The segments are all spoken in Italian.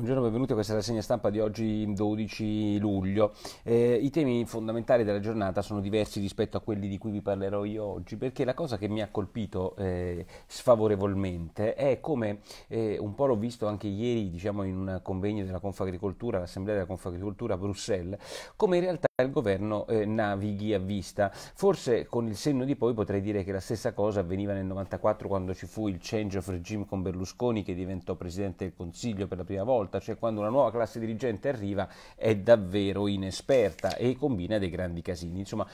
Buongiorno, benvenuti a questa rassegna stampa di oggi 12 luglio. Eh, I temi fondamentali della giornata sono diversi rispetto a quelli di cui vi parlerò io oggi, perché la cosa che mi ha colpito eh, sfavorevolmente è come, eh, un po' l'ho visto anche ieri diciamo, in un convegno della Confagricoltura, l'Assemblea della Confagricoltura a Bruxelles, come in realtà il governo eh, navighi a vista. Forse con il senno di poi potrei dire che la stessa cosa avveniva nel 94 quando ci fu il change of regime con Berlusconi che diventò Presidente del Consiglio per la prima volta volta, cioè quando una nuova classe dirigente arriva, è davvero inesperta e combina dei grandi casini. Insomma,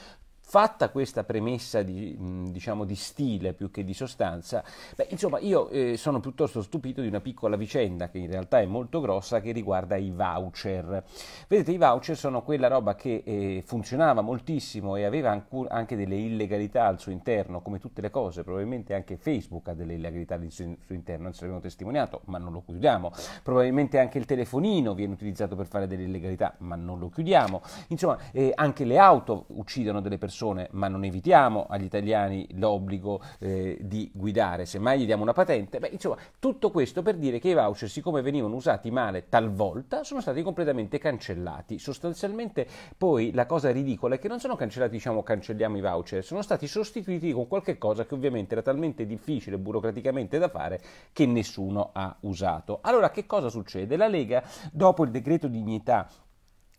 Fatta questa premessa di, mm, diciamo, di stile più che di sostanza, beh, insomma io eh, sono piuttosto stupito di una piccola vicenda che in realtà è molto grossa che riguarda i voucher. Vedete, i voucher sono quella roba che eh, funzionava moltissimo e aveva anche delle illegalità al suo interno, come tutte le cose, probabilmente anche Facebook ha delle illegalità al suo interno, non saremo testimoniato, ma non lo chiudiamo. Probabilmente anche il telefonino viene utilizzato per fare delle illegalità, ma non lo chiudiamo. Insomma, eh, anche le auto uccidono delle persone persone, ma non evitiamo agli italiani l'obbligo eh, di guidare, semmai gli diamo una patente. Beh, insomma, tutto questo per dire che i voucher, siccome venivano usati male talvolta, sono stati completamente cancellati. Sostanzialmente poi la cosa ridicola è che non sono cancellati, diciamo cancelliamo i voucher, sono stati sostituiti con qualche cosa che ovviamente era talmente difficile burocraticamente da fare che nessuno ha usato. Allora che cosa succede? La Lega, dopo il decreto dignità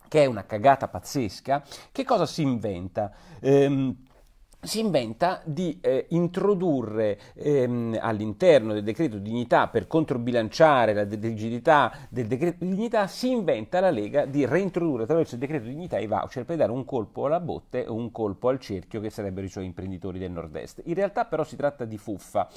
che è una cagata pazzesca, che cosa si inventa? Ehm, si inventa di eh, introdurre ehm, all'interno del decreto dignità per controbilanciare la rigidità del decreto dignità, si inventa la Lega di reintrodurre attraverso il decreto dignità i voucher per dare un colpo alla botte o un colpo al cerchio che sarebbero i suoi imprenditori del nord-est. In realtà però si tratta di fuffa.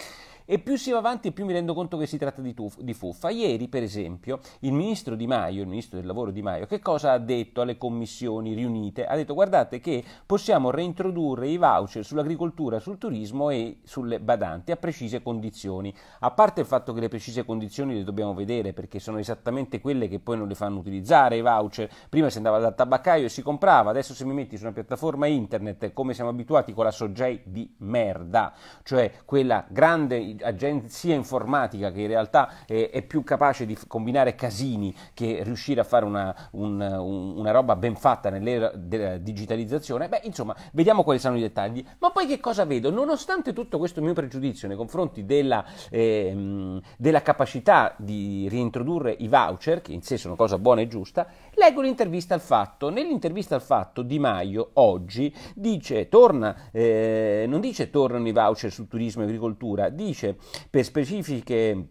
E più si va avanti, più mi rendo conto che si tratta di, tuf- di fuffa. Ieri, per esempio, il ministro Di Maio, il ministro del lavoro Di Maio, che cosa ha detto alle commissioni riunite? Ha detto: guardate che possiamo reintrodurre i voucher sull'agricoltura, sul turismo e sulle badanti a precise condizioni. A parte il fatto che le precise condizioni le dobbiamo vedere perché sono esattamente quelle che poi non le fanno utilizzare i voucher. Prima si andava dal tabaccaio e si comprava, adesso se mi metti su una piattaforma internet come siamo abituati con la Sogei di merda, cioè quella grande eh, agenzia informatica che in realtà è, è più capace di combinare casini che riuscire a fare una, un, un, una roba ben fatta nell'era della digitalizzazione, beh insomma vediamo quali sono i dettagli. Ma poi che cosa vedo? Nonostante tutto questo mio pregiudizio nei confronti della, eh, della capacità di reintrodurre i voucher, che in sé sono cosa buona e giusta, leggo l'intervista al fatto. Nell'intervista al fatto Di Maio oggi dice, torna, eh, non dice tornano i voucher sul turismo e agricoltura, dice dice per specifiche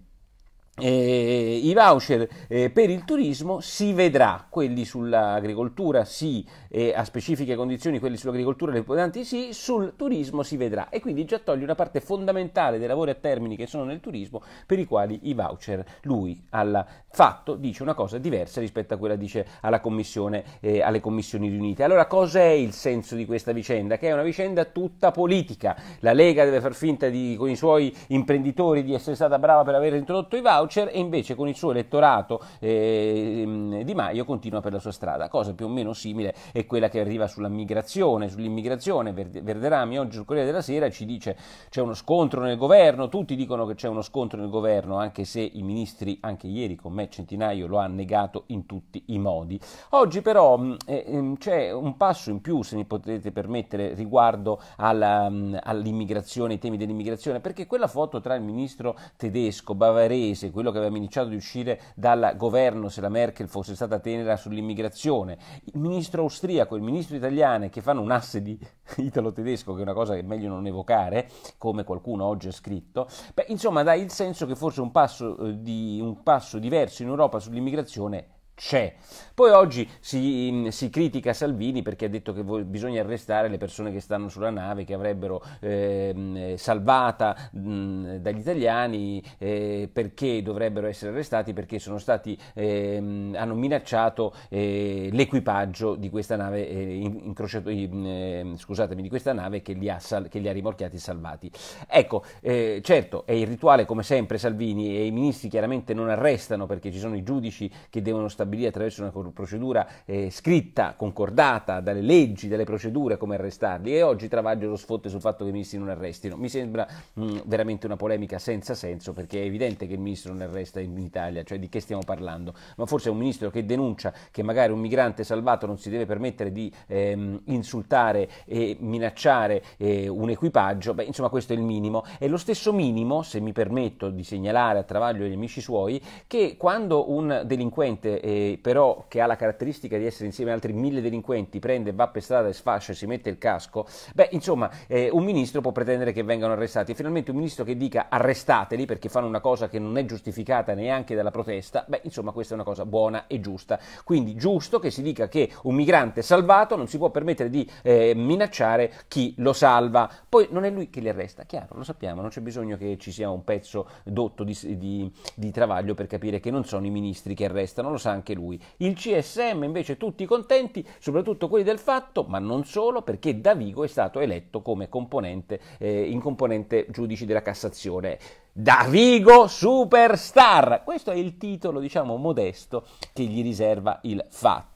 eh, I voucher eh, per il turismo si vedrà, quelli sull'agricoltura sì, eh, a specifiche condizioni, quelli sull'agricoltura le potenti sì, sul turismo si vedrà e quindi già toglie una parte fondamentale dei lavori a termini che sono nel turismo per i quali i voucher lui al fatto dice una cosa diversa rispetto a quella dice alla commissione, eh, alle commissioni riunite. Allora cos'è il senso di questa vicenda? Che è una vicenda tutta politica, la Lega deve far finta di, con i suoi imprenditori di essere stata brava per aver introdotto i voucher, voucher e invece con il suo elettorato eh, Di Maio continua per la sua strada, cosa più o meno simile è quella che arriva sulla migrazione, sull'immigrazione. Verderami oggi sul Corriere della Sera ci dice c'è uno scontro nel governo, tutti dicono che c'è uno scontro nel governo, anche se i ministri, anche ieri con me Centinaio, lo ha negato in tutti i modi. Oggi però mm, eh, ehm, c'è un passo in più, se mi potete permettere, riguardo alla, mm, all'immigrazione, ai temi dell'immigrazione, perché quella foto tra il ministro tedesco, bavarese, quello che aveva minacciato di uscire dal governo se la Merkel fosse stata tenera sull'immigrazione, il ministro austriaco, il ministro italiano che fanno un asse di italo-tedesco, che è una cosa che è meglio non evocare, come qualcuno oggi ha scritto, beh, insomma dà il senso che forse un passo, eh, di, un passo diverso in Europa sull'immigrazione c'è. Poi oggi si, mm, si, critica Salvini perché ha detto che bisogna arrestare le persone che stanno sulla nave, che avrebbero eh, salvata mh, mm, dagli italiani, eh, perché dovrebbero essere arrestati, perché stati, eh, hanno minacciato eh, l'equipaggio di questa nave, eh, in, in, ehm, scusatemi, di questa nave che li ha, sal- che li ha rimorchiati e salvati. Ecco, eh, certo, è il rituale come sempre Salvini e i ministri chiaramente non arrestano perché ci sono i giudici che devono stabilire stabilì attraverso una procedura eh, scritta, concordata dalle leggi, dalle procedure come arrestarli e oggi Travaglio lo sfotte sul fatto che i ministri non arrestino. Mi sembra mh, mm, veramente una polemica senza senso perché è evidente che il ministro non arresta in Italia, cioè di che stiamo parlando, ma forse è un ministro che denuncia che magari un migrante salvato non si deve permettere di ehm, insultare e minacciare eh, un equipaggio, beh, insomma questo è il minimo. È lo stesso minimo, se mi permetto di segnalare a Travaglio e agli amici suoi, che quando un delinquente eh, eh, però che ha la caratteristica di essere insieme ad altri mille delinquenti, prende, va per strada e sfascia, e si mette il casco, beh, insomma, eh, un ministro può pretendere che vengano arrestati. E finalmente un ministro che dica arrestateli perché fanno una cosa che non è giustificata neanche dalla protesta, beh, insomma, questa è una cosa buona e giusta. Quindi giusto che si dica che un migrante salvato non si può permettere di eh, minacciare chi lo salva. Poi non è lui che li arresta, chiaro, lo sappiamo, non c'è bisogno che ci sia un pezzo dotto di, di, di travaglio per capire che non sono i ministri che arrestano, lo sa anche anche lui. Il CSM invece tutti contenti, soprattutto quelli del fatto, ma non solo, perché Davigo è stato eletto come componente, eh, in componente giudici della Cassazione. Davigo Superstar. Questo è il titolo, diciamo, modesto che gli riserva il fatto.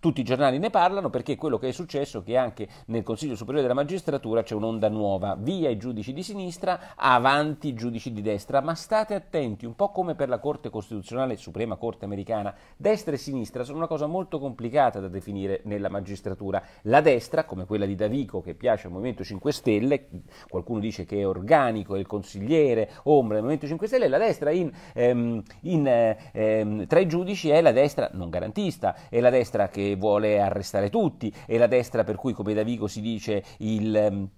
Tutti i giornali ne parlano perché quello che è successo è che anche nel Consiglio Superiore della Magistratura c'è un'onda nuova, via i giudici di sinistra, avanti i giudici di destra, ma state attenti, un po' come per la Corte Costituzionale, Suprema Corte americana, destra e sinistra sono una cosa molto complicata da definire nella magistratura. La destra, come quella di Davigo che piace al Movimento 5 Stelle, qualcuno dice che è organico, è il consigliere o ombra del Movimento 5 Stelle, la destra in, ehm, in, ehm, tra i giudici è la destra non garantista, è la destra che vuole arrestare tutti, è la destra per cui, come da Vigo si dice, il... Ehm,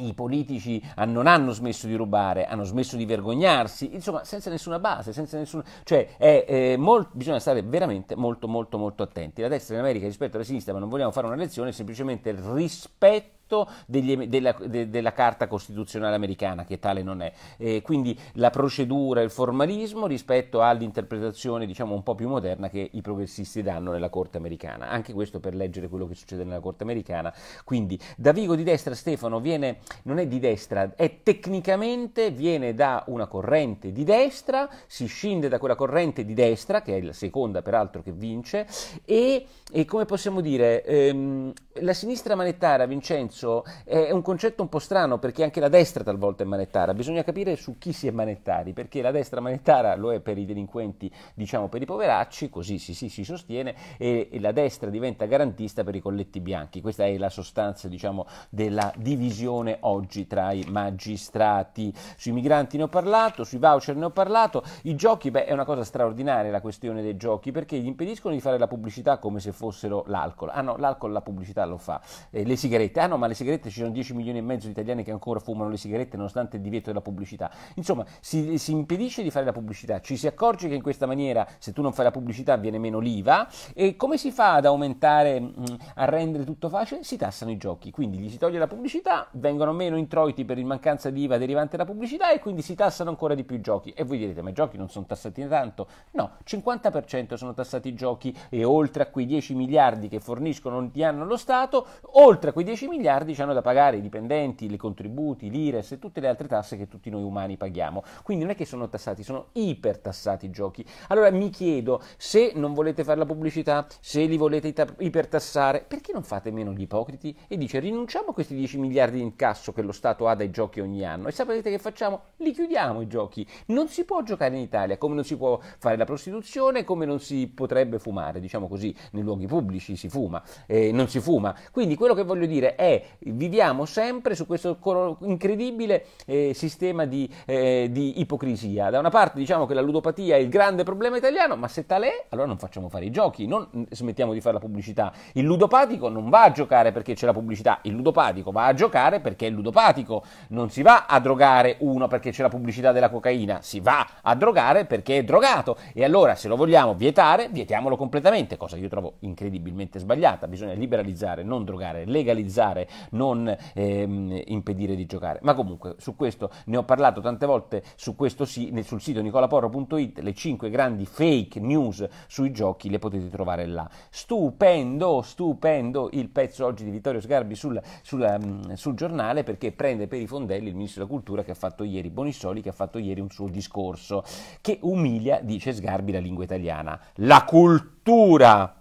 i politici ah, non hanno smesso di rubare, hanno smesso di vergognarsi, insomma, senza nessuna base, senza nessun... cioè è, è eh, molt... bisogna stare veramente molto molto molto attenti. La destra in America rispetto alla sinistra, ma non vogliamo fare una lezione, semplicemente rispetto oggetto degli, della, de, della, Carta Costituzionale americana, che tale non è. Eh, quindi la procedura, il formalismo rispetto all'interpretazione diciamo, un po' più moderna che i progressisti danno nella Corte americana. Anche questo per leggere quello che succede nella Corte americana. Quindi da Vigo di destra Stefano viene, non è di destra, è tecnicamente viene da una corrente di destra, si scinde da quella corrente di destra, che è la seconda peraltro che vince, e, e come possiamo dire, ehm, la sinistra manettara Vincenzo senso è un concetto un po' strano perché anche la destra talvolta è manettara, bisogna capire su chi si è manettari, perché la destra manettara lo è per i delinquenti, diciamo per i poveracci, così si, si, si sostiene, e, e, la destra diventa garantista per i colletti bianchi, questa è la sostanza diciamo, della divisione oggi tra i magistrati. Sui migranti ne ho parlato, sui voucher ne ho parlato, i giochi, beh è una cosa straordinaria la questione dei giochi perché gli impediscono di fare la pubblicità come se fossero l'alcol, ah no l'alcol la pubblicità lo fa, eh, le sigarette, ah no ma le sigarette, ci sono 10 milioni e mezzo di italiani che ancora fumano le sigarette nonostante il divieto della pubblicità. Insomma, si, si impedisce di fare la pubblicità, ci si accorge che in questa maniera se tu non fai la pubblicità viene meno l'IVA e come si fa ad aumentare, mm, a rendere tutto facile? Si tassano i giochi, quindi gli si toglie la pubblicità, vengono meno introiti per il mancanza di IVA derivante dalla pubblicità e quindi si tassano ancora di più i giochi. E voi direte, ma i giochi non sono tassati tanto? No, 50% sono tassati i giochi e oltre a quei 10 miliardi che forniscono ogni anno lo Stato, oltre a quei 10 miliardi miliardi ci hanno da pagare i dipendenti, i contributi, l'IRES e tutte le altre tasse che tutti noi umani paghiamo. Quindi non è che sono tassati, sono ipertassati i giochi. Allora mi chiedo, se non volete fare la pubblicità, se li volete ipertassare, perché non fate meno gli ipocriti? E dice rinunciamo a questi 10 miliardi di incasso che lo Stato ha dai giochi ogni anno e sapete che facciamo? Li chiudiamo i giochi. Non si può giocare in Italia, come non si può fare la prostituzione, come non si potrebbe fumare, diciamo così, nei luoghi pubblici si fuma, eh, non si fuma. Quindi quello che voglio dire è viviamo sempre su questo incredibile eh, sistema di, eh, di, ipocrisia. Da una parte diciamo che la ludopatia è il grande problema italiano, ma se tale è, allora non facciamo fare i giochi, non mm, smettiamo di fare la pubblicità. Il ludopatico non va a giocare perché c'è la pubblicità, il ludopatico va a giocare perché è ludopatico. Non si va a drogare uno perché c'è la pubblicità della cocaina, si va a drogare perché è drogato. E allora se lo vogliamo vietare, vietiamolo completamente, cosa che io trovo incredibilmente sbagliata. Bisogna liberalizzare, non drogare, legalizzare non ehm, impedire di giocare. Ma comunque su questo ne ho parlato tante volte su questo, sì, sul sito nicolaporro.it, le 5 grandi fake news sui giochi le potete trovare là. Stupendo, stupendo il pezzo oggi di Vittorio Sgarbi sul, sul, ehm, sul giornale perché prende per i fondelli il ministro della cultura che ha fatto ieri, Bonissoli che ha fatto ieri un suo discorso che umilia, dice Sgarbi, la lingua italiana. La cultura!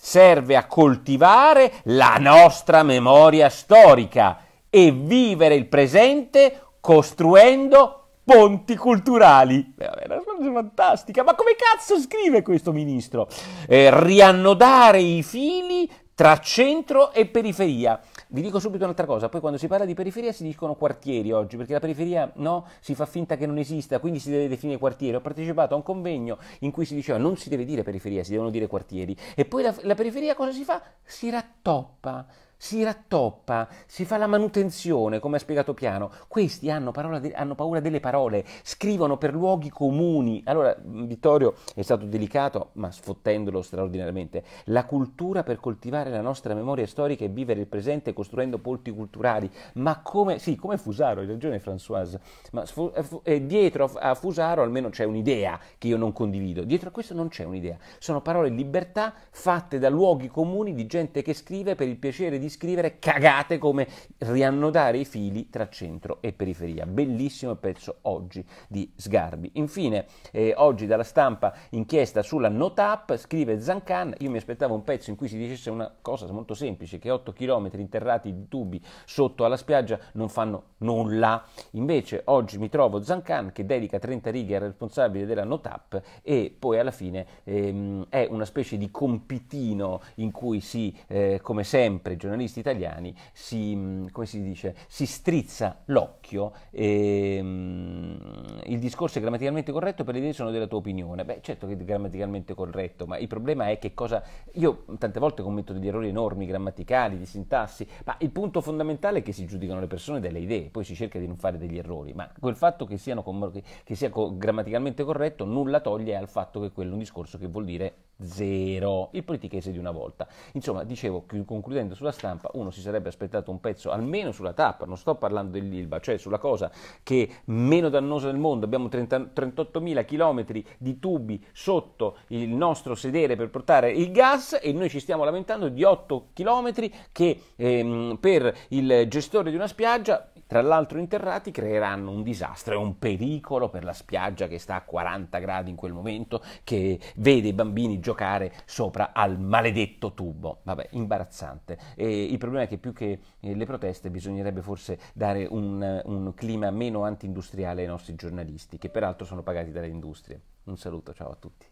serve a coltivare la nostra memoria storica e vivere il presente costruendo ponti culturali. Eh, È una cosa fantastica, ma come cazzo scrive questo ministro? Eh, riannodare i fili tra centro e periferia. Vi dico subito un'altra cosa, poi quando si parla di periferia si dicono quartieri oggi, perché la periferia no, si fa finta che non esista, quindi si deve definire quartiere. Ho partecipato a un convegno in cui si diceva non si deve dire periferia, si devono dire quartieri. E poi la, la periferia cosa si fa? Si rattoppa si rattoppa, si fa la manutenzione, come ha spiegato Piano. Questi hanno, de- hanno, paura delle parole, scrivono per luoghi comuni. Allora, Vittorio è stato delicato, ma sfottendolo straordinariamente. La cultura per coltivare la nostra memoria storica e vivere il presente costruendo polti culturali. Ma come, sì, come Fusaro, hai ragione Françoise, ma sf- eh, f- eh, dietro a, a Fusaro almeno c'è un'idea che io non condivido. Dietro a questo non c'è un'idea. Sono parole libertà fatte da luoghi comuni di gente che scrive per il piacere di di scrivere cagate come riannodare i fili tra centro e periferia. Bellissimo pezzo oggi di Sgarbi. Infine, eh, oggi dalla stampa inchiesta sulla NOTAP, scrive Zancan, io mi aspettavo un pezzo in cui si dicesse una cosa molto semplice, che 8 km interrati di tubi sotto alla spiaggia non fanno nulla. Invece oggi mi trovo Zancan che dedica 30 righe al responsabile della NOTAP e poi alla fine ehm, è una specie di compitino in cui si, eh, come sempre, i giornalisti giornalisti italiani si, mm, come si dice, si strizza l'occhio e, um, il discorso è grammaticalmente corretto per le idee sono della tua opinione. Beh, certo che è grammaticalmente corretto, ma il problema è che cosa... Io tante volte commetto degli errori enormi grammaticali, di sintassi, ma il punto fondamentale è che si giudicano le persone delle idee, poi si cerca di non fare degli errori, ma quel fatto che, siano, che sia grammaticalmente corretto nulla toglie al fatto che quello è un discorso che vuol dire zero, il politichese di una volta. Insomma, dicevo, concludendo sulla stampa, uno si sarebbe aspettato un pezzo almeno sulla tappa, non sto parlando dell'Ilba, cioè sulla cosa che è meno dannosa del mondo, abbiamo 30, 38.000 km di tubi sotto il nostro sedere per portare il gas e noi ci stiamo lamentando di 8 km che ehm, per il gestore di una spiaggia tra l'altro interrati creeranno un disastro e un pericolo per la spiaggia che sta a 40 gradi in quel momento, che vede i bambini giocare sopra al maledetto tubo. Vabbè, imbarazzante. E il problema è che più che eh, le proteste bisognerebbe forse dare un, un clima meno anti-industriale ai nostri giornalisti, che peraltro sono pagati dalle industrie. Un saluto, ciao a tutti.